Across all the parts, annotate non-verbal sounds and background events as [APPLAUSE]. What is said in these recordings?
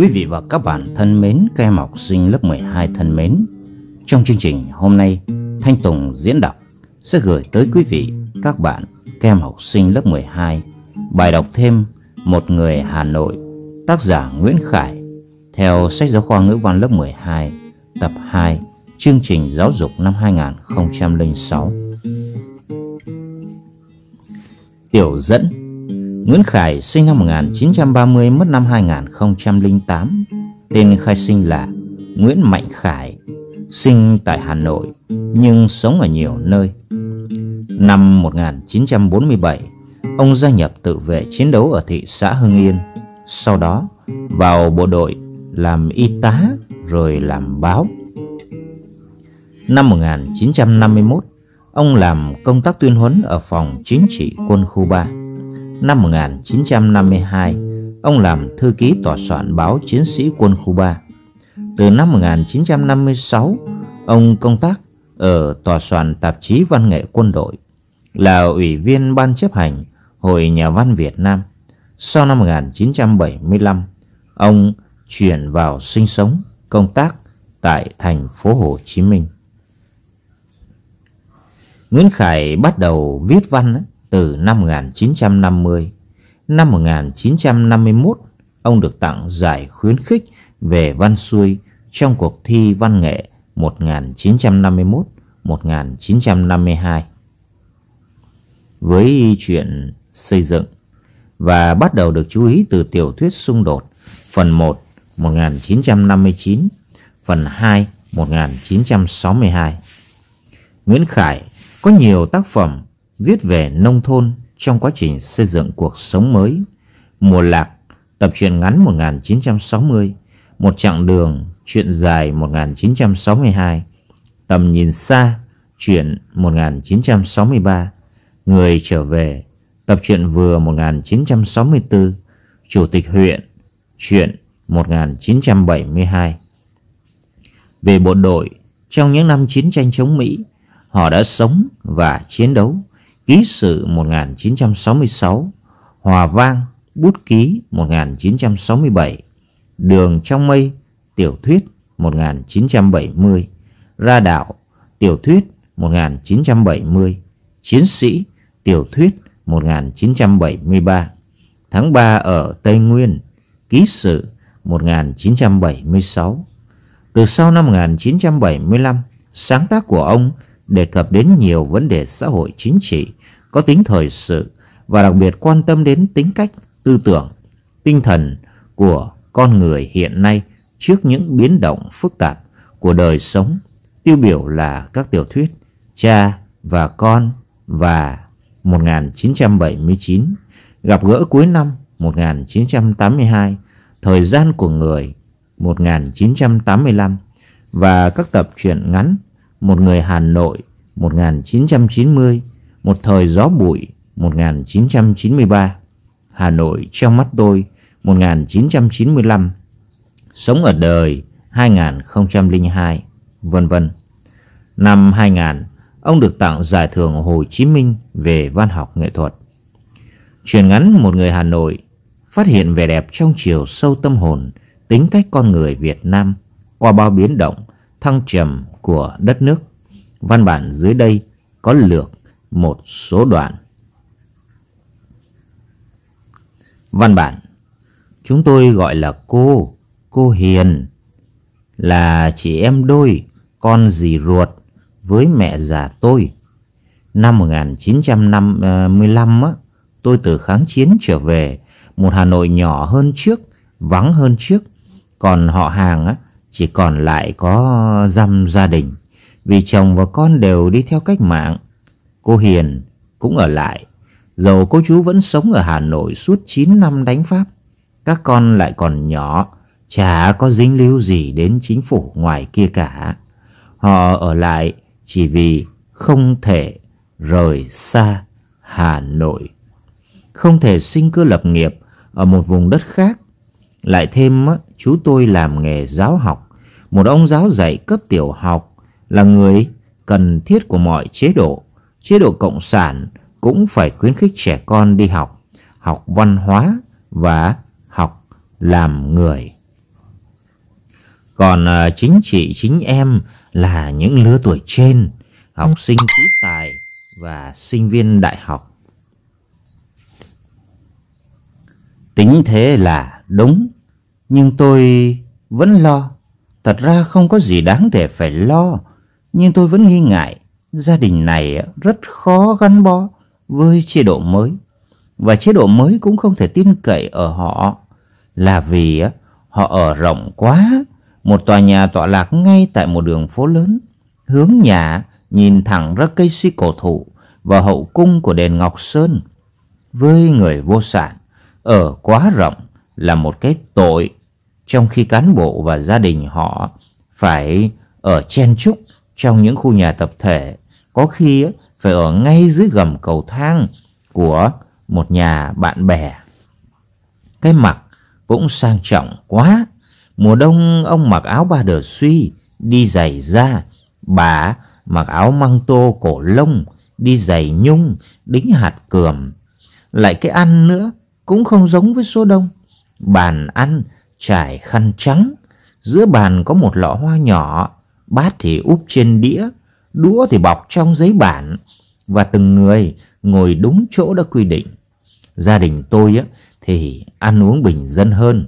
Quý vị và các bạn thân mến, các em học sinh lớp 12 thân mến Trong chương trình hôm nay, Thanh Tùng diễn đọc sẽ gửi tới quý vị, các bạn, các em học sinh lớp 12 Bài đọc thêm Một người Hà Nội, tác giả Nguyễn Khải Theo sách giáo khoa ngữ văn lớp 12, tập 2 Chương trình giáo dục năm 2006 Tiểu dẫn Nguyễn Khải sinh năm 1930 mất năm 2008 Tên khai sinh là Nguyễn Mạnh Khải Sinh tại Hà Nội nhưng sống ở nhiều nơi Năm 1947 Ông gia nhập tự vệ chiến đấu ở thị xã Hưng Yên Sau đó vào bộ đội làm y tá rồi làm báo Năm 1951 Ông làm công tác tuyên huấn ở phòng chính trị quân khu 3 Năm 1952, ông làm thư ký tòa soạn báo Chiến sĩ quân khu 3. Từ năm 1956, ông công tác ở tòa soạn tạp chí văn nghệ quân đội, là ủy viên ban chấp hành Hội Nhà văn Việt Nam. Sau năm 1975, ông chuyển vào sinh sống, công tác tại thành phố Hồ Chí Minh. Nguyễn Khải bắt đầu viết văn ấy, từ năm 1950, năm 1951, ông được tặng giải khuyến khích về văn xuôi trong cuộc thi văn nghệ 1951-1952. Với chuyện xây dựng và bắt đầu được chú ý từ tiểu thuyết xung đột phần 1 1959, phần 2 1962. Nguyễn Khải có nhiều tác phẩm viết về nông thôn trong quá trình xây dựng cuộc sống mới. Mùa Lạc, tập truyện ngắn 1960, Một chặng đường, truyện dài 1962, Tầm nhìn xa, truyện 1963, Người trở về, tập truyện vừa 1964, Chủ tịch huyện, truyện 1972. Về bộ đội, trong những năm chiến tranh chống Mỹ, họ đã sống và chiến đấu Ký sự 1966 Hòa vang Bút ký 1967 Đường trong mây Tiểu thuyết 1970 Ra đảo Tiểu thuyết 1970 Chiến sĩ Tiểu thuyết 1973 Tháng 3 ở Tây Nguyên Ký sự 1976 Từ sau năm 1975 Sáng tác của ông đề cập đến nhiều vấn đề xã hội chính trị có tính thời sự và đặc biệt quan tâm đến tính cách, tư tưởng, tinh thần của con người hiện nay trước những biến động phức tạp của đời sống, tiêu biểu là các tiểu thuyết Cha và Con và 1979, gặp gỡ cuối năm 1982, thời gian của người 1985 và các tập truyện ngắn một người Hà Nội 1990, một thời gió bụi 1993, Hà Nội trong mắt tôi 1995, sống ở đời 2002, vân vân. Năm 2000, ông được tặng giải thưởng Hồ Chí Minh về văn học nghệ thuật. Truyền ngắn một người Hà Nội phát hiện vẻ đẹp trong chiều sâu tâm hồn, tính cách con người Việt Nam qua bao biến động, thăng trầm, của đất nước. Văn bản dưới đây có lược một số đoạn. Văn bản Chúng tôi gọi là cô, cô Hiền Là chị em đôi, con dì ruột với mẹ già tôi Năm 1955 tôi từ kháng chiến trở về Một Hà Nội nhỏ hơn trước, vắng hơn trước Còn họ hàng á, chỉ còn lại có dăm gia đình Vì chồng và con đều đi theo cách mạng Cô Hiền cũng ở lại Dầu cô chú vẫn sống ở Hà Nội suốt chín năm đánh Pháp Các con lại còn nhỏ Chả có dính líu gì đến chính phủ ngoài kia cả Họ ở lại chỉ vì không thể rời xa Hà Nội Không thể sinh cơ lập nghiệp ở một vùng đất khác lại thêm chú tôi làm nghề giáo học Một ông giáo dạy cấp tiểu học Là người cần thiết của mọi chế độ Chế độ cộng sản cũng phải khuyến khích trẻ con đi học Học văn hóa và học làm người Còn à, chính chị chính em là những lứa tuổi trên Học sinh trú tài và sinh viên đại học Tính thế là đúng nhưng tôi vẫn lo Thật ra không có gì đáng để phải lo Nhưng tôi vẫn nghi ngại Gia đình này rất khó gắn bó với chế độ mới Và chế độ mới cũng không thể tin cậy ở họ Là vì họ ở rộng quá Một tòa nhà tọa lạc ngay tại một đường phố lớn Hướng nhà nhìn thẳng ra cây si cổ thụ Và hậu cung của đền Ngọc Sơn Với người vô sản Ở quá rộng là một cái tội trong khi cán bộ và gia đình họ phải ở chen chúc trong những khu nhà tập thể, có khi phải ở ngay dưới gầm cầu thang của một nhà bạn bè. Cái mặc cũng sang trọng quá. Mùa đông ông mặc áo ba đờ suy, đi giày da, bà mặc áo măng tô cổ lông, đi giày nhung, đính hạt cườm. Lại cái ăn nữa cũng không giống với số đông. Bàn ăn trải khăn trắng, giữa bàn có một lọ hoa nhỏ, bát thì úp trên đĩa, đũa thì bọc trong giấy bản và từng người ngồi đúng chỗ đã quy định. Gia đình tôi á, thì ăn uống bình dân hơn.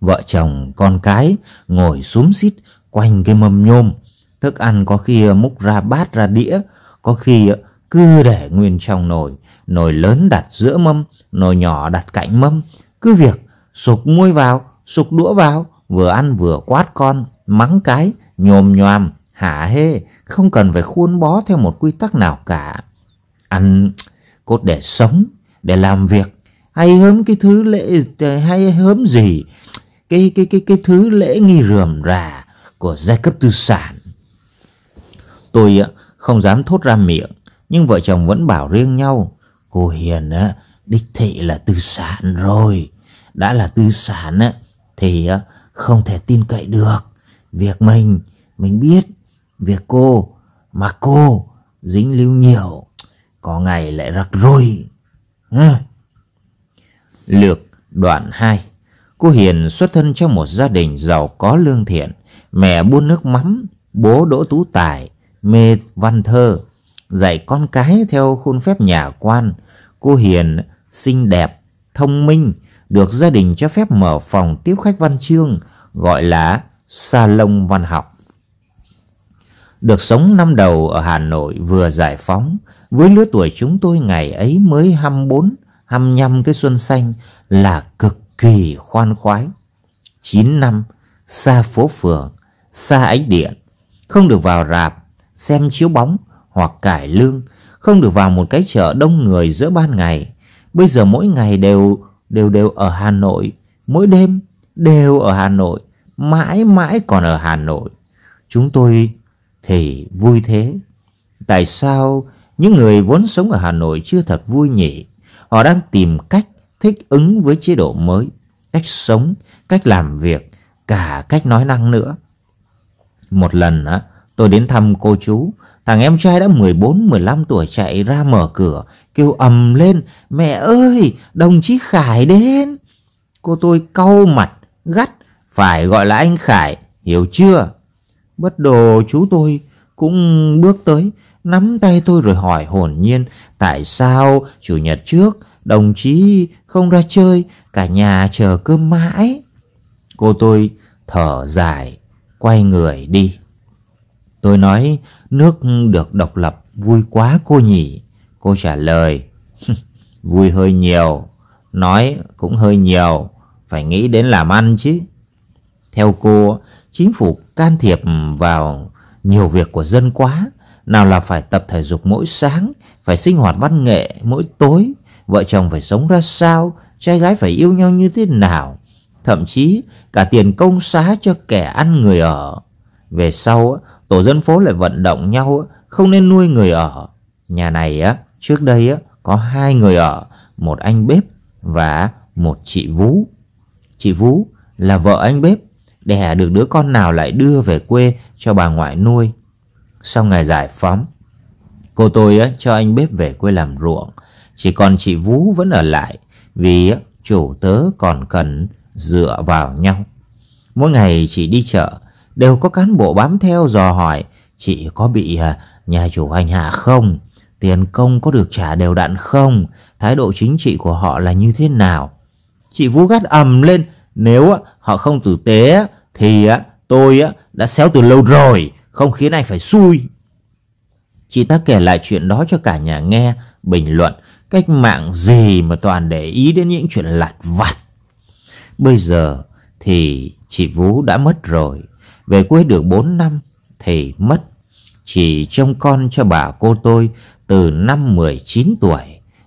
Vợ chồng con cái ngồi xúm xít quanh cái mâm nhôm, thức ăn có khi múc ra bát ra đĩa, có khi cứ để nguyên trong nồi, nồi lớn đặt giữa mâm, nồi nhỏ đặt cạnh mâm, cứ việc sụp muôi vào, sụp đũa vào, vừa ăn vừa quát con, mắng cái, nhồm nhòm, hả hê, không cần phải khuôn bó theo một quy tắc nào cả. Ăn cốt để sống, để làm việc, hay hớm cái thứ lễ hay hớm gì, cái cái cái cái thứ lễ nghi rườm rà của giai cấp tư sản. Tôi ờ, không dám thốt ra miệng, nhưng vợ chồng vẫn bảo riêng nhau, cô Hiền á ờ, đích thị là tư sản rồi đã là tư sản á, thì không thể tin cậy được. Việc mình, mình biết, việc cô, mà cô dính lưu nhiều, có ngày lại rắc rối. À. Lược đoạn 2 Cô Hiền xuất thân trong một gia đình giàu có lương thiện, mẹ buôn nước mắm, bố đỗ tú tài, mê văn thơ, dạy con cái theo khuôn phép nhà quan. Cô Hiền xinh đẹp, thông minh, được gia đình cho phép mở phòng tiếp khách văn chương gọi là salon văn học. Được sống năm đầu ở Hà Nội vừa giải phóng, với lứa tuổi chúng tôi ngày ấy mới 24, 25 cái xuân xanh là cực kỳ khoan khoái. 9 năm, xa phố phường, xa ánh điện, không được vào rạp, xem chiếu bóng hoặc cải lương, không được vào một cái chợ đông người giữa ban ngày. Bây giờ mỗi ngày đều đều đều ở Hà Nội, mỗi đêm đều ở Hà Nội, mãi mãi còn ở Hà Nội. Chúng tôi thì vui thế. Tại sao những người vốn sống ở Hà Nội chưa thật vui nhỉ? Họ đang tìm cách thích ứng với chế độ mới, cách sống, cách làm việc, cả cách nói năng nữa. Một lần á, tôi đến thăm cô chú Thằng em trai đã 14, 15 tuổi chạy ra mở cửa, kêu ầm lên, mẹ ơi, đồng chí Khải đến. Cô tôi cau mặt, gắt, phải gọi là anh Khải, hiểu chưa? Bất đồ chú tôi cũng bước tới, nắm tay tôi rồi hỏi hồn nhiên tại sao chủ nhật trước đồng chí không ra chơi, cả nhà chờ cơm mãi. Cô tôi thở dài, quay người đi. Tôi nói Nước được độc lập vui quá cô nhỉ Cô trả lời [LAUGHS] Vui hơi nhiều Nói cũng hơi nhiều Phải nghĩ đến làm ăn chứ Theo cô Chính phủ can thiệp vào nhiều việc của dân quá Nào là phải tập thể dục mỗi sáng Phải sinh hoạt văn nghệ mỗi tối Vợ chồng phải sống ra sao Trai gái phải yêu nhau như thế nào Thậm chí cả tiền công xá cho kẻ ăn người ở Về sau tổ dân phố lại vận động nhau không nên nuôi người ở. Nhà này á trước đây á có hai người ở, một anh bếp và một chị vũ Chị vũ là vợ anh bếp, đẻ được đứa con nào lại đưa về quê cho bà ngoại nuôi. Sau ngày giải phóng, cô tôi á, cho anh bếp về quê làm ruộng, chỉ còn chị vũ vẫn ở lại vì á, chủ tớ còn cần dựa vào nhau. Mỗi ngày chị đi chợ đều có cán bộ bám theo dò hỏi chị có bị à, nhà chủ hành hạ không tiền công có được trả đều đặn không thái độ chính trị của họ là như thế nào chị vú gắt ầm lên nếu à, họ không tử tế thì à, tôi đã xéo từ lâu rồi không khiến ai phải xui chị ta kể lại chuyện đó cho cả nhà nghe bình luận cách mạng gì mà toàn để ý đến những chuyện lặt vặt bây giờ thì chị vú đã mất rồi về quê được 4 năm thì mất Chỉ trông con cho bà cô tôi từ năm 19 tuổi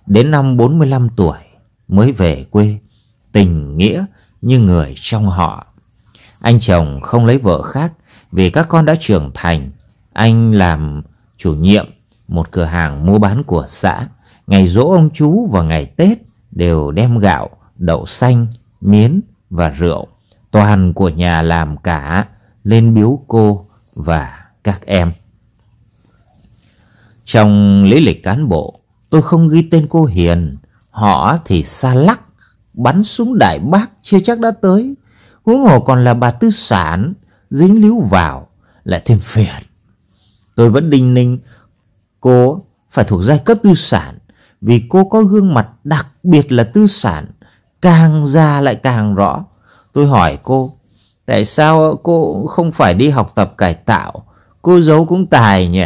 Đến năm 45 tuổi mới về quê Tình nghĩa như người trong họ Anh chồng không lấy vợ khác Vì các con đã trưởng thành Anh làm chủ nhiệm một cửa hàng mua bán của xã Ngày dỗ ông chú và ngày Tết đều đem gạo, đậu xanh, miến và rượu Toàn của nhà làm cả lên biếu cô và các em. Trong lý lịch cán bộ, tôi không ghi tên cô Hiền, họ thì xa lắc, bắn súng đại bác chưa chắc đã tới. Huống hồ còn là bà tư sản, dính líu vào, lại thêm phiền. Tôi vẫn đinh ninh, cô phải thuộc giai cấp tư sản, vì cô có gương mặt đặc biệt là tư sản, càng ra lại càng rõ. Tôi hỏi cô, Tại sao cô không phải đi học tập cải tạo Cô giấu cũng tài nhỉ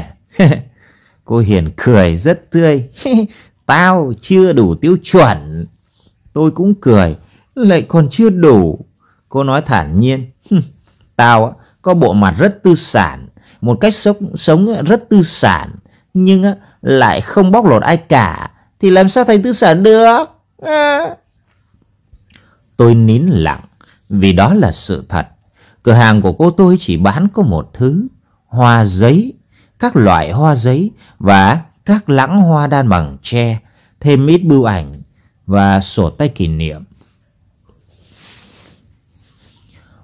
[LAUGHS] Cô Hiền cười rất tươi [LAUGHS] Tao chưa đủ tiêu chuẩn Tôi cũng cười Lại còn chưa đủ Cô nói thản nhiên [LAUGHS] Tao có bộ mặt rất tư sản Một cách sống, sống rất tư sản Nhưng lại không bóc lột ai cả Thì làm sao thành tư sản được Tôi nín lặng vì đó là sự thật Cửa hàng của cô tôi chỉ bán có một thứ Hoa giấy Các loại hoa giấy Và các lãng hoa đan bằng tre Thêm ít bưu ảnh Và sổ tay kỷ niệm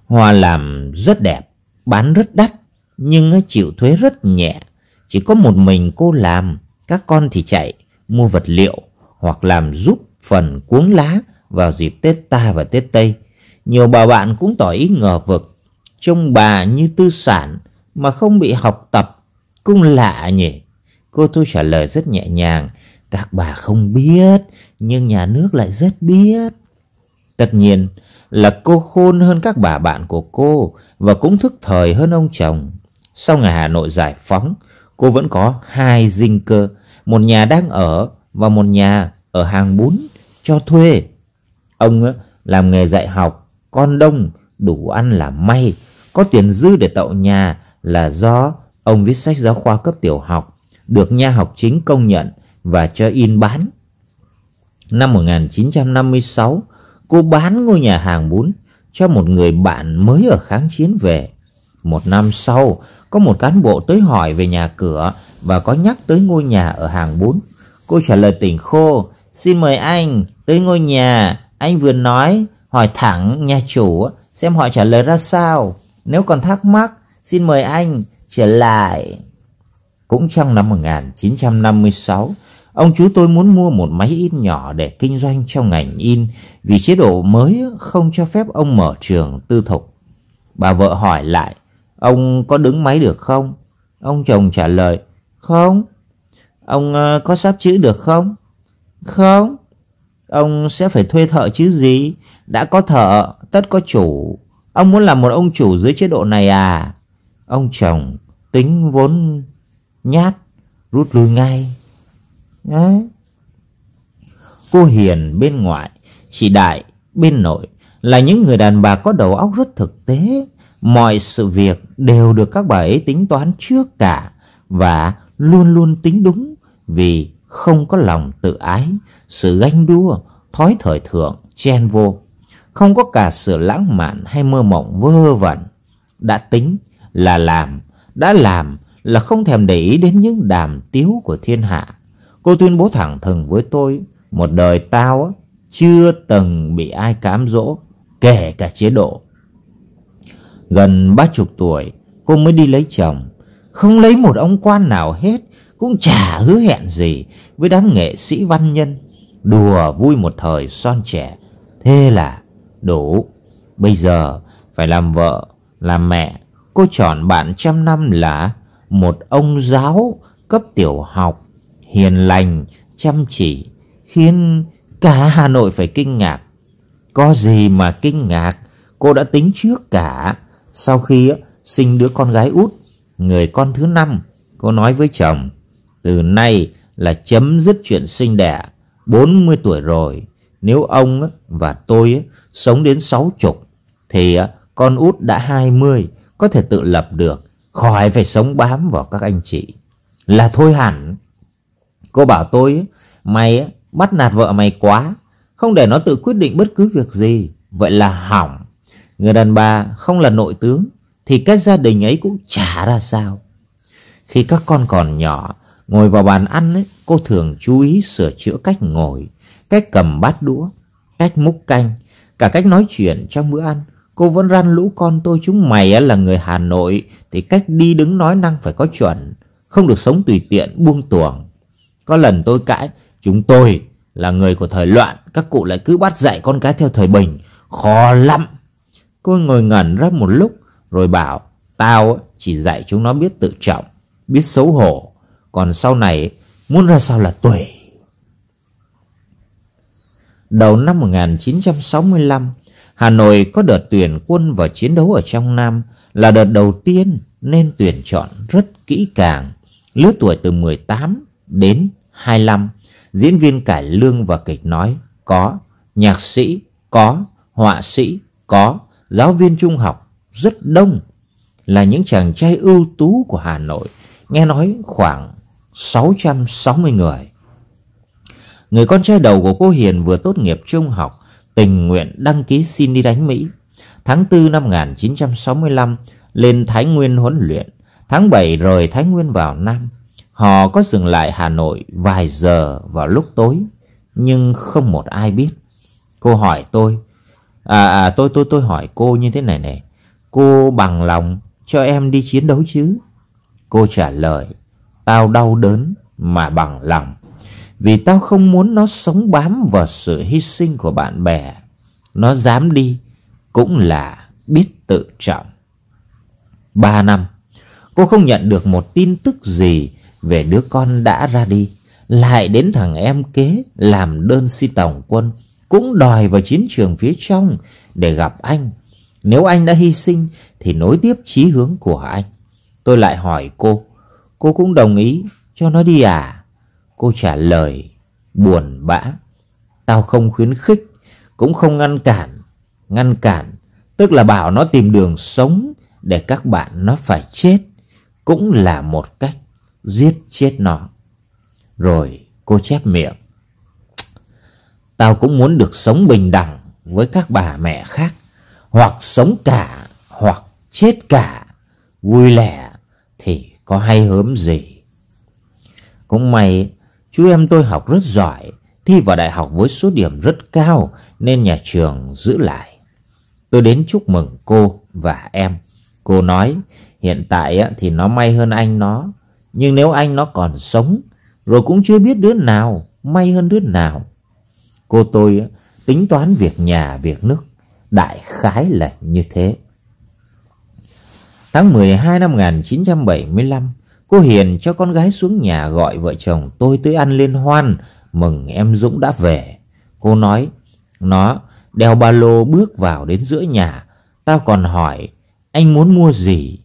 Hoa làm rất đẹp Bán rất đắt Nhưng chịu thuế rất nhẹ Chỉ có một mình cô làm Các con thì chạy Mua vật liệu Hoặc làm giúp phần cuống lá Vào dịp Tết ta và Tết Tây nhiều bà bạn cũng tỏ ý ngờ vực, trông bà như tư sản mà không bị học tập, cũng lạ nhỉ. Cô tôi trả lời rất nhẹ nhàng, các bà không biết, nhưng nhà nước lại rất biết. Tất nhiên là cô khôn hơn các bà bạn của cô và cũng thức thời hơn ông chồng. Sau ngày Hà Nội giải phóng, cô vẫn có hai dinh cơ, một nhà đang ở và một nhà ở hàng bún cho thuê. Ông làm nghề dạy học con đông đủ ăn là may có tiền dư để tậu nhà là do ông viết sách giáo khoa cấp tiểu học được nha học chính công nhận và cho in bán năm 1956 cô bán ngôi nhà hàng bún cho một người bạn mới ở kháng chiến về một năm sau có một cán bộ tới hỏi về nhà cửa và có nhắc tới ngôi nhà ở hàng bún cô trả lời tỉnh khô xin mời anh tới ngôi nhà anh vừa nói hỏi thẳng nhà chủ xem họ trả lời ra sao. Nếu còn thắc mắc, xin mời anh trở lại. Cũng trong năm 1956, ông chú tôi muốn mua một máy in nhỏ để kinh doanh trong ngành in vì chế độ mới không cho phép ông mở trường tư thục. Bà vợ hỏi lại, ông có đứng máy được không? Ông chồng trả lời, không. Ông ờ, có sắp chữ được không? Không. Ông sẽ phải thuê thợ chứ gì? Đã có thợ, tất có chủ. Ông muốn làm một ông chủ dưới chế độ này à? Ông chồng tính vốn nhát, rút lui ngay. Đấy. Cô Hiền bên ngoại, chị Đại bên nội là những người đàn bà có đầu óc rất thực tế. Mọi sự việc đều được các bà ấy tính toán trước cả và luôn luôn tính đúng vì không có lòng tự ái, sự ganh đua, thói thời thượng chen vô không có cả sự lãng mạn hay mơ mộng vơ vẩn. Đã tính là làm, đã làm là không thèm để ý đến những đàm tiếu của thiên hạ. Cô tuyên bố thẳng thừng với tôi, một đời tao chưa từng bị ai cám dỗ, kể cả chế độ. Gần ba chục tuổi, cô mới đi lấy chồng. Không lấy một ông quan nào hết, cũng chả hứa hẹn gì với đám nghệ sĩ văn nhân. Đùa vui một thời son trẻ, thế là đủ Bây giờ phải làm vợ, làm mẹ Cô chọn bạn trăm năm là một ông giáo cấp tiểu học Hiền lành, chăm chỉ Khiến cả Hà Nội phải kinh ngạc Có gì mà kinh ngạc Cô đã tính trước cả Sau khi sinh đứa con gái út Người con thứ năm Cô nói với chồng Từ nay là chấm dứt chuyện sinh đẻ 40 tuổi rồi Nếu ông và tôi sống đến sáu chục thì à, con út đã hai mươi có thể tự lập được khỏi phải sống bám vào các anh chị là thôi hẳn cô bảo tôi mày à, bắt nạt vợ mày quá không để nó tự quyết định bất cứ việc gì vậy là hỏng người đàn bà không là nội tướng thì các gia đình ấy cũng chả ra sao khi các con còn nhỏ ngồi vào bàn ăn ấy, cô thường chú ý sửa chữa cách ngồi cách cầm bát đũa cách múc canh Cả cách nói chuyện trong bữa ăn Cô vẫn răn lũ con tôi chúng mày là người Hà Nội Thì cách đi đứng nói năng phải có chuẩn Không được sống tùy tiện buông tuồng Có lần tôi cãi Chúng tôi là người của thời loạn Các cụ lại cứ bắt dạy con cái theo thời bình Khó lắm Cô ngồi ngẩn ra một lúc Rồi bảo Tao chỉ dạy chúng nó biết tự trọng Biết xấu hổ Còn sau này muốn ra sao là tùy đầu năm 1965, Hà Nội có đợt tuyển quân vào chiến đấu ở trong Nam là đợt đầu tiên nên tuyển chọn rất kỹ càng, lứa tuổi từ 18 đến 25, diễn viên cải lương và kịch nói có, nhạc sĩ có, họa sĩ có, giáo viên trung học rất đông là những chàng trai ưu tú của Hà Nội, nghe nói khoảng 660 người. Người con trai đầu của cô Hiền vừa tốt nghiệp trung học, tình nguyện đăng ký xin đi đánh Mỹ. Tháng 4 năm 1965 lên Thái Nguyên huấn luyện, tháng 7 rời Thái Nguyên vào Nam. Họ có dừng lại Hà Nội vài giờ vào lúc tối, nhưng không một ai biết. Cô hỏi tôi, à, à tôi tôi tôi hỏi cô như thế này này, cô bằng lòng cho em đi chiến đấu chứ? Cô trả lời, tao đau đớn mà bằng lòng vì tao không muốn nó sống bám vào sự hy sinh của bạn bè. Nó dám đi cũng là biết tự trọng. Ba năm, cô không nhận được một tin tức gì về đứa con đã ra đi. Lại đến thằng em kế làm đơn si tổng quân cũng đòi vào chiến trường phía trong để gặp anh. Nếu anh đã hy sinh thì nối tiếp chí hướng của anh. Tôi lại hỏi cô, cô cũng đồng ý cho nó đi à? Cô trả lời buồn bã Tao không khuyến khích Cũng không ngăn cản Ngăn cản Tức là bảo nó tìm đường sống Để các bạn nó phải chết Cũng là một cách Giết chết nó Rồi cô chép miệng Tao cũng muốn được sống bình đẳng Với các bà mẹ khác Hoặc sống cả Hoặc chết cả Vui lẻ Thì có hay hớm gì Cũng may Chú em tôi học rất giỏi, thi vào đại học với số điểm rất cao nên nhà trường giữ lại. Tôi đến chúc mừng cô và em. Cô nói hiện tại thì nó may hơn anh nó, nhưng nếu anh nó còn sống rồi cũng chưa biết đứa nào may hơn đứa nào. Cô tôi tính toán việc nhà việc nước đại khái là như thế. Tháng 12 năm 1975, Cô Hiền cho con gái xuống nhà gọi vợ chồng tôi tới ăn liên hoan Mừng em Dũng đã về Cô nói Nó đeo ba lô bước vào đến giữa nhà Tao còn hỏi Anh muốn mua gì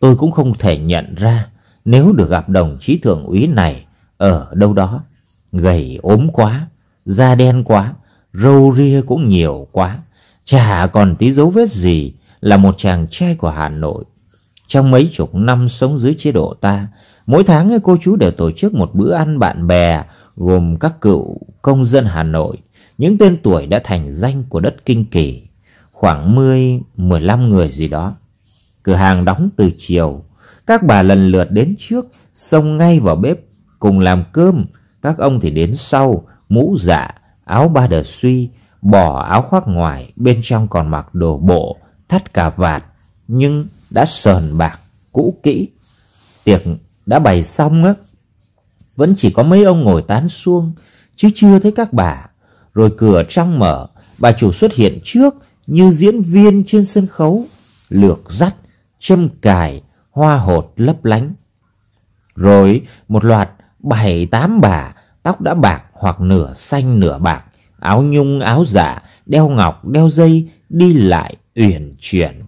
Tôi cũng không thể nhận ra Nếu được gặp đồng chí thượng úy này Ở đâu đó Gầy ốm quá Da đen quá Râu ria cũng nhiều quá Chả còn tí dấu vết gì Là một chàng trai của Hà Nội trong mấy chục năm sống dưới chế độ ta, mỗi tháng cô chú đều tổ chức một bữa ăn bạn bè gồm các cựu công dân Hà Nội, những tên tuổi đã thành danh của đất kinh kỳ, khoảng 10-15 người gì đó. Cửa hàng đóng từ chiều, các bà lần lượt đến trước, xông ngay vào bếp, cùng làm cơm, các ông thì đến sau, mũ dạ, áo ba đờ suy, bỏ áo khoác ngoài, bên trong còn mặc đồ bộ, thắt cà vạt, nhưng đã sờn bạc cũ kỹ tiệc đã bày xong á vẫn chỉ có mấy ông ngồi tán suông chứ chưa thấy các bà rồi cửa trong mở bà chủ xuất hiện trước như diễn viên trên sân khấu lược dắt châm cài hoa hột lấp lánh rồi một loạt bảy tám bà tóc đã bạc hoặc nửa xanh nửa bạc áo nhung áo giả dạ, đeo ngọc đeo dây đi lại uyển chuyển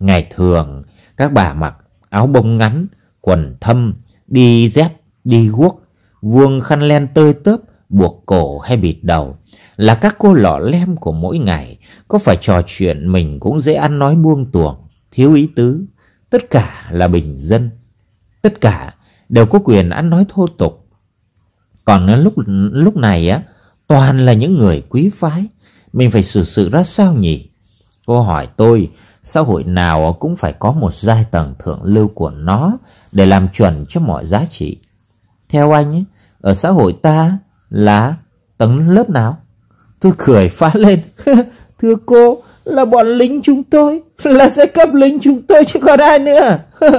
Ngày thường, các bà mặc áo bông ngắn, quần thâm, đi dép, đi guốc, vuông khăn len tơi tớp, buộc cổ hay bịt đầu là các cô lọ lem của mỗi ngày có phải trò chuyện mình cũng dễ ăn nói buông tuồng thiếu ý tứ tất cả là bình dân tất cả đều có quyền ăn nói thô tục còn lúc lúc này á toàn là những người quý phái mình phải xử sự ra sao nhỉ cô hỏi tôi Xã hội nào cũng phải có một giai tầng thượng lưu của nó để làm chuẩn cho mọi giá trị. Theo anh, ở xã hội ta là tầng lớp nào? Tôi cười phá lên. [LAUGHS] Thưa cô, là bọn lính chúng tôi, là giai cấp lính chúng tôi chứ còn ai nữa. [LAUGHS]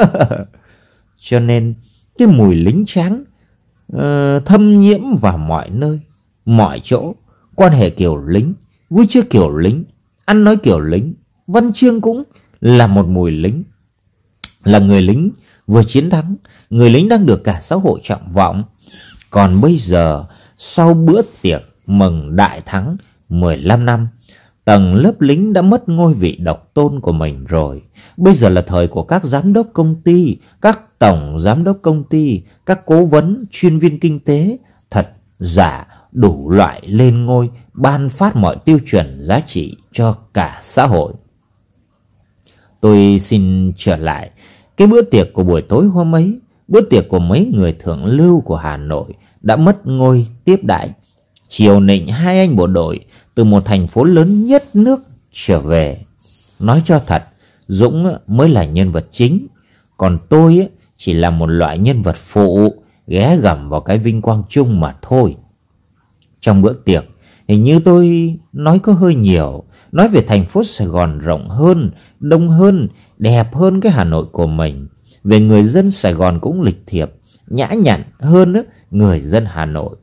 Cho nên, cái mùi lính trắng uh, ờ, thâm nhiễm vào mọi nơi, mọi chỗ. Quan hệ kiểu lính, vui chưa kiểu lính, ăn nói kiểu lính, Văn Chương cũng là một mùi lính, là người lính vừa chiến thắng, người lính đang được cả xã hội trọng vọng. Còn bây giờ, sau bữa tiệc mừng đại thắng 15 năm, tầng lớp lính đã mất ngôi vị độc tôn của mình rồi. Bây giờ là thời của các giám đốc công ty, các tổng giám đốc công ty, các cố vấn, chuyên viên kinh tế, thật, giả, đủ loại lên ngôi, ban phát mọi tiêu chuẩn giá trị cho cả xã hội. Tôi xin trở lại cái bữa tiệc của buổi tối hôm ấy, bữa tiệc của mấy người thượng lưu của Hà Nội đã mất ngôi tiếp đại. Chiều nịnh hai anh bộ đội từ một thành phố lớn nhất nước trở về. Nói cho thật, Dũng mới là nhân vật chính, còn tôi chỉ là một loại nhân vật phụ ghé gầm vào cái vinh quang chung mà thôi. Trong bữa tiệc, hình như tôi nói có hơi nhiều, nói về thành phố Sài Gòn rộng hơn, đông hơn, đẹp hơn cái Hà Nội của mình. Về người dân Sài Gòn cũng lịch thiệp, nhã nhặn hơn đó, người dân Hà Nội.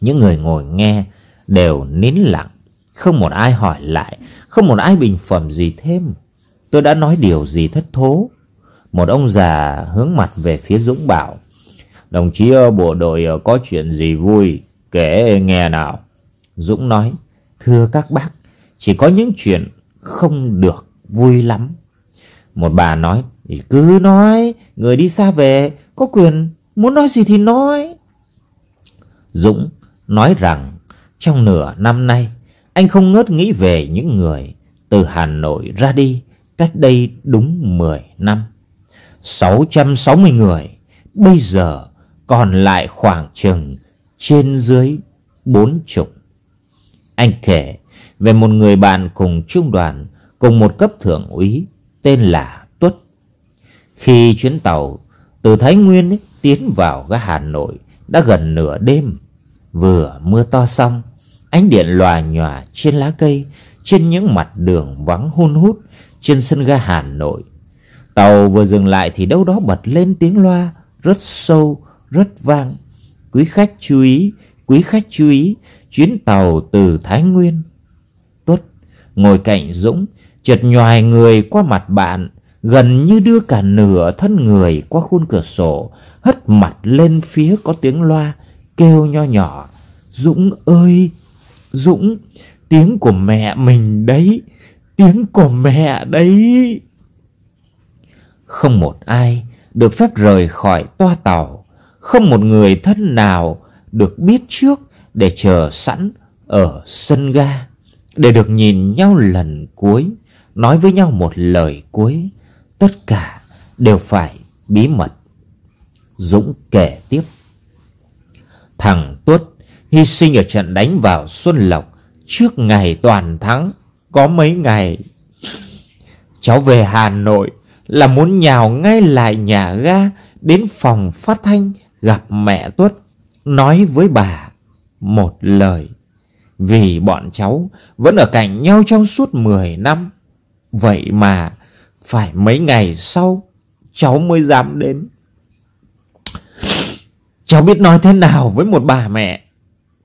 Những người ngồi nghe đều nín lặng, không một ai hỏi lại, không một ai bình phẩm gì thêm. Tôi đã nói điều gì thất thố. Một ông già hướng mặt về phía Dũng bảo, Đồng chí bộ đội ờ, có chuyện gì vui, kể nghe nào. Dũng nói, thưa các bác, chỉ có những chuyện không được vui lắm Một bà nói thì cứ nói Người đi xa về có quyền muốn nói gì thì nói Dũng nói rằng trong nửa năm nay Anh không ngớt nghĩ về những người từ Hà Nội ra đi cách đây đúng 10 năm 660 người Bây giờ còn lại khoảng chừng trên dưới bốn chục Anh kể về một người bạn cùng trung đoàn, cùng một cấp thượng úy tên là Tuất. Khi chuyến tàu từ Thái Nguyên ấy, tiến vào ga Hà Nội đã gần nửa đêm, vừa mưa to xong, ánh điện lòa nhòa trên lá cây, trên những mặt đường vắng hun hút, trên sân ga Hà Nội. Tàu vừa dừng lại thì đâu đó bật lên tiếng loa rất sâu, rất vang. Quý khách chú ý, quý khách chú ý, chuyến tàu từ Thái Nguyên ngồi cạnh Dũng, chợt nhòi người qua mặt bạn, gần như đưa cả nửa thân người qua khuôn cửa sổ, hất mặt lên phía có tiếng loa, kêu nho nhỏ, Dũng ơi, Dũng, tiếng của mẹ mình đấy, tiếng của mẹ đấy. Không một ai được phép rời khỏi toa tàu, không một người thân nào được biết trước để chờ sẵn ở sân ga để được nhìn nhau lần cuối, nói với nhau một lời cuối, tất cả đều phải bí mật. Dũng kể tiếp. Thằng Tuất hy sinh ở trận đánh vào Xuân Lộc trước ngày toàn thắng, có mấy ngày. Cháu về Hà Nội là muốn nhào ngay lại nhà ga đến phòng phát thanh gặp mẹ Tuất, nói với bà một lời vì bọn cháu vẫn ở cạnh nhau trong suốt 10 năm. Vậy mà phải mấy ngày sau cháu mới dám đến. Cháu biết nói thế nào với một bà mẹ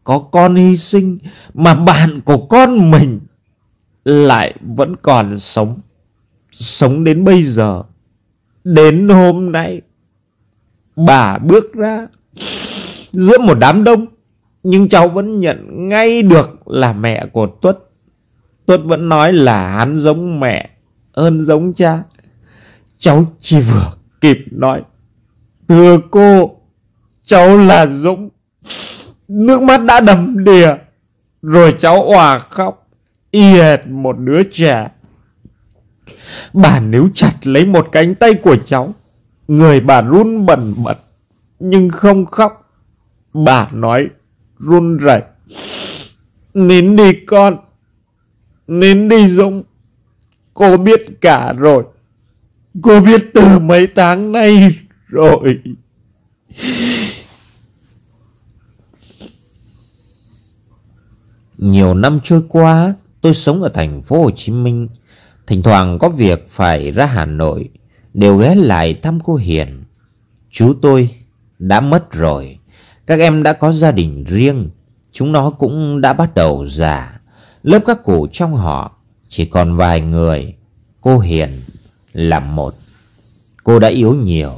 có con hy sinh mà bạn của con mình lại vẫn còn sống. Sống đến bây giờ. Đến hôm nay bà bước ra giữa một đám đông nhưng cháu vẫn nhận ngay được là mẹ của Tuất. Tuất vẫn nói là hắn giống mẹ, hơn giống cha. Cháu chỉ vừa kịp nói. Thưa cô, cháu là Dũng. Nước mắt đã đầm đìa. Rồi cháu òa khóc, y hệt một đứa trẻ. Bà níu chặt lấy một cánh tay của cháu. Người bà run bẩn bật, nhưng không khóc. Bà nói run rẩy nín đi con nín đi dũng cô biết cả rồi cô biết từ mấy tháng nay rồi nhiều năm trôi qua tôi sống ở thành phố Hồ Chí Minh Thỉnh thoảng có việc phải ra Hà Nội Đều ghé lại thăm cô Hiền Chú tôi đã mất rồi các em đã có gia đình riêng Chúng nó cũng đã bắt đầu già Lớp các cụ trong họ Chỉ còn vài người Cô Hiền là một Cô đã yếu nhiều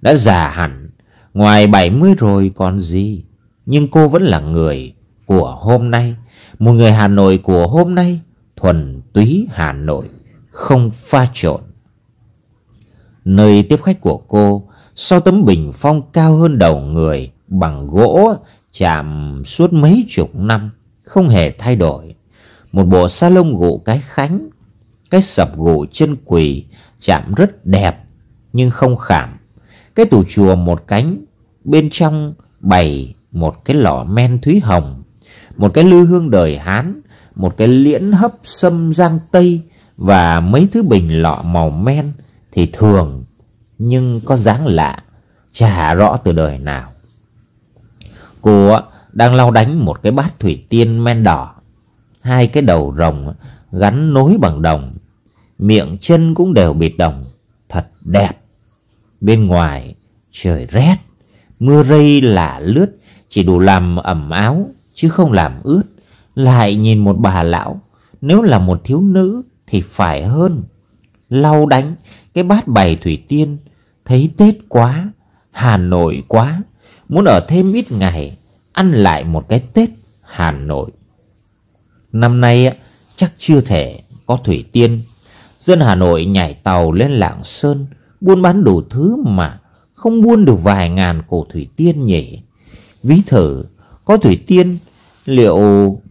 Đã già hẳn Ngoài 70 rồi còn gì Nhưng cô vẫn là người của hôm nay Một người Hà Nội của hôm nay Thuần túy Hà Nội Không pha trộn Nơi tiếp khách của cô Sau tấm bình phong cao hơn đầu người bằng gỗ chạm suốt mấy chục năm, không hề thay đổi. Một bộ sa lông gỗ cái khánh, cái sập gỗ chân quỳ chạm rất đẹp nhưng không khảm. Cái tủ chùa một cánh, bên trong bày một cái lọ men thúy hồng, một cái lư hương đời Hán, một cái liễn hấp sâm giang Tây và mấy thứ bình lọ màu men thì thường nhưng có dáng lạ, chả rõ từ đời nào. Cô đang lau đánh một cái bát thủy tiên men đỏ Hai cái đầu rồng gắn nối bằng đồng Miệng chân cũng đều bịt đồng Thật đẹp Bên ngoài trời rét Mưa rây lả lướt Chỉ đủ làm ẩm áo Chứ không làm ướt Lại nhìn một bà lão Nếu là một thiếu nữ thì phải hơn Lau đánh cái bát bày thủy tiên Thấy Tết quá Hà Nội quá Muốn ở thêm ít ngày Ăn lại một cái Tết Hà Nội Năm nay chắc chưa thể có Thủy Tiên Dân Hà Nội nhảy tàu lên Lạng Sơn Buôn bán đủ thứ mà Không buôn được vài ngàn cổ Thủy Tiên nhỉ Ví thử Có Thủy Tiên Liệu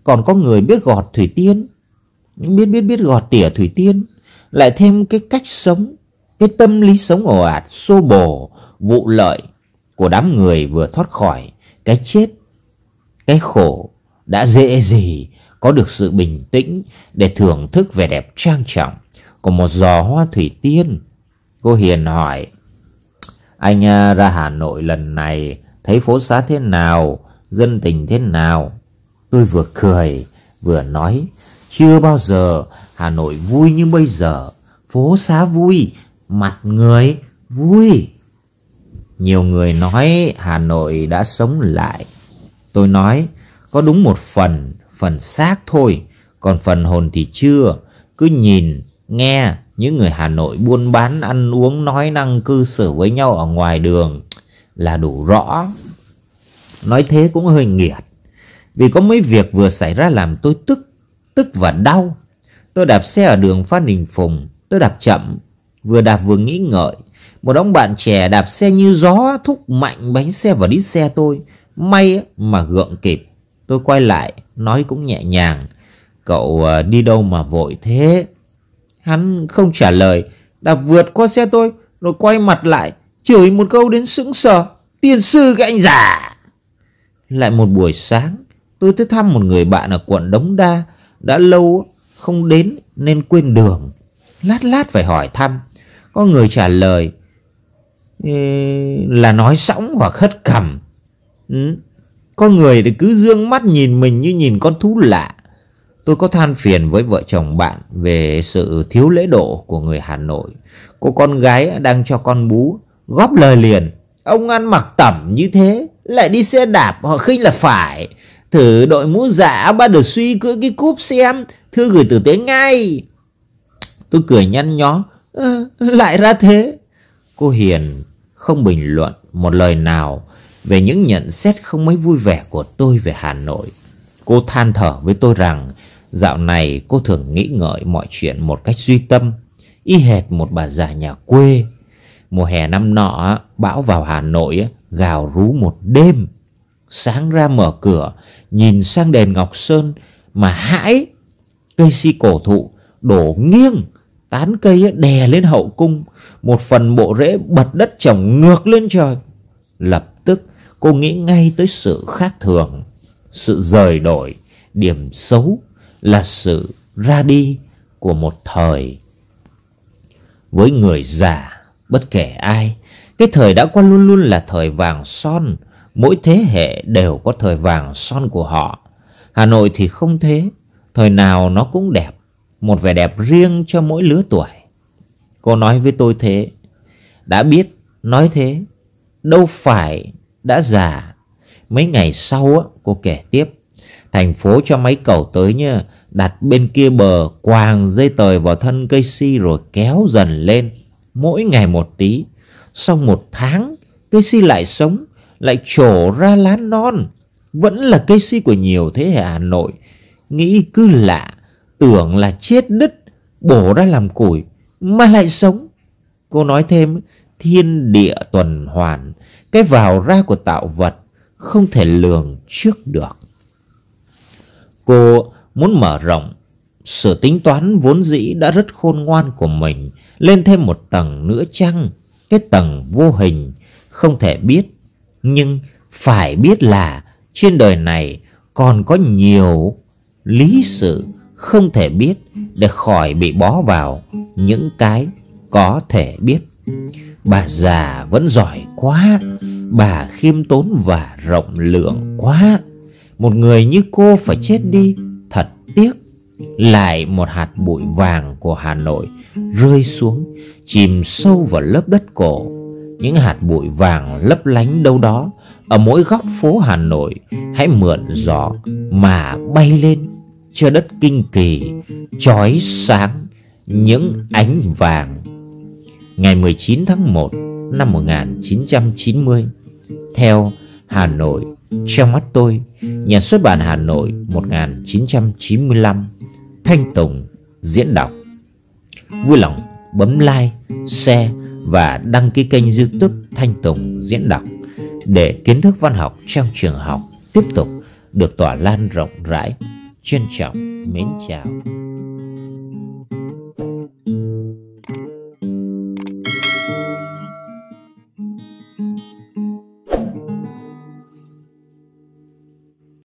còn có người biết gọt Thủy Tiên Biết biết biết gọt tỉa Thủy Tiên Lại thêm cái cách sống Cái tâm lý sống ồ ạt xô bồ Vụ lợi của đám người vừa thoát khỏi cái chết, cái khổ đã dễ gì có được sự bình tĩnh để thưởng thức vẻ đẹp trang trọng của một giò hoa thủy tiên. Cô Hiền hỏi, anh à, ra Hà Nội lần này thấy phố xá thế nào, dân tình thế nào? Tôi vừa cười, vừa nói, chưa bao giờ Hà Nội vui như bây giờ, phố xá vui, mặt người vui. Nhiều người nói Hà Nội đã sống lại. Tôi nói có đúng một phần, phần xác thôi, còn phần hồn thì chưa. Cứ nhìn, nghe những người Hà Nội buôn bán ăn uống nói năng cư xử với nhau ở ngoài đường là đủ rõ. Nói thế cũng hơi nghiệt. Vì có mấy việc vừa xảy ra làm tôi tức, tức và đau. Tôi đạp xe ở đường Phan Đình Phùng, tôi đạp chậm, vừa đạp vừa nghĩ ngợi một ông bạn trẻ đạp xe như gió thúc mạnh bánh xe vào đít xe tôi. May mà gượng kịp. Tôi quay lại, nói cũng nhẹ nhàng. Cậu ờ, đi đâu mà vội thế? Hắn không trả lời, đạp vượt qua xe tôi, rồi quay mặt lại, chửi một câu đến sững sờ. Tiên sư cái anh già Lại một buổi sáng, tôi tới thăm một người bạn ở quận Đống Đa. Đã lâu không đến nên quên đường. Lát lát phải hỏi thăm. Có người trả lời là nói sõng hoặc hất cằm ừ. con người thì cứ dương mắt nhìn mình như nhìn con thú lạ tôi có than phiền với vợ chồng bạn về sự thiếu lễ độ của người hà nội cô con gái đang cho con bú góp lời liền ông ăn mặc tẩm như thế lại đi xe đạp họ khinh là phải thử đội mũ giả dạ ba được suy cưỡi cái cúp xem thưa gửi tử tế ngay tôi cười nhăn nhó à, lại ra thế cô hiền không bình luận một lời nào về những nhận xét không mấy vui vẻ của tôi về Hà Nội. Cô than thở với tôi rằng dạo này cô thường nghĩ ngợi mọi chuyện một cách duy tâm, y hệt một bà già nhà quê. Mùa hè năm nọ, bão vào Hà Nội gào rú một đêm. Sáng ra mở cửa, nhìn sang đền Ngọc Sơn mà hãi. Cây si cổ thụ đổ nghiêng tán cây đè lên hậu cung, một phần bộ rễ bật đất trồng ngược lên trời. Lập tức cô nghĩ ngay tới sự khác thường, sự rời đổi, điểm xấu là sự ra đi của một thời. Với người già, bất kể ai, cái thời đã qua luôn luôn là thời vàng son, mỗi thế hệ đều có thời vàng son của họ. Hà Nội thì không thế, thời nào nó cũng đẹp, một vẻ đẹp riêng cho mỗi lứa tuổi. Cô nói với tôi thế, đã biết nói thế, đâu phải đã già. Mấy ngày sau á, cô kể tiếp, thành phố cho máy cầu tới nhá, đặt bên kia bờ quàng dây tời vào thân cây si rồi kéo dần lên, mỗi ngày một tí. Sau một tháng, cây si lại sống, lại trổ ra lá non, vẫn là cây si của nhiều thế hệ Hà Nội. Nghĩ cứ lạ, Tưởng là chết đứt Bổ ra làm củi Mà lại sống Cô nói thêm Thiên địa tuần hoàn Cái vào ra của tạo vật Không thể lường trước được Cô muốn mở rộng sự tính toán vốn dĩ đã rất khôn ngoan của mình lên thêm một tầng nữa chăng cái tầng vô hình không thể biết nhưng phải biết là trên đời này còn có nhiều lý sự không thể biết để khỏi bị bó vào những cái có thể biết bà già vẫn giỏi quá bà khiêm tốn và rộng lượng quá một người như cô phải chết đi thật tiếc lại một hạt bụi vàng của hà nội rơi xuống chìm sâu vào lớp đất cổ những hạt bụi vàng lấp lánh đâu đó ở mỗi góc phố hà nội hãy mượn gió mà bay lên cho đất kinh kỳ chói sáng những ánh vàng. Ngày 19 tháng 1 năm 1990, theo Hà Nội trong mắt tôi, nhà xuất bản Hà Nội 1995, Thanh Tùng diễn đọc. Vui lòng bấm like, share và đăng ký kênh youtube Thanh Tùng diễn đọc để kiến thức văn học trong trường học tiếp tục được tỏa lan rộng rãi trân trọng mến chào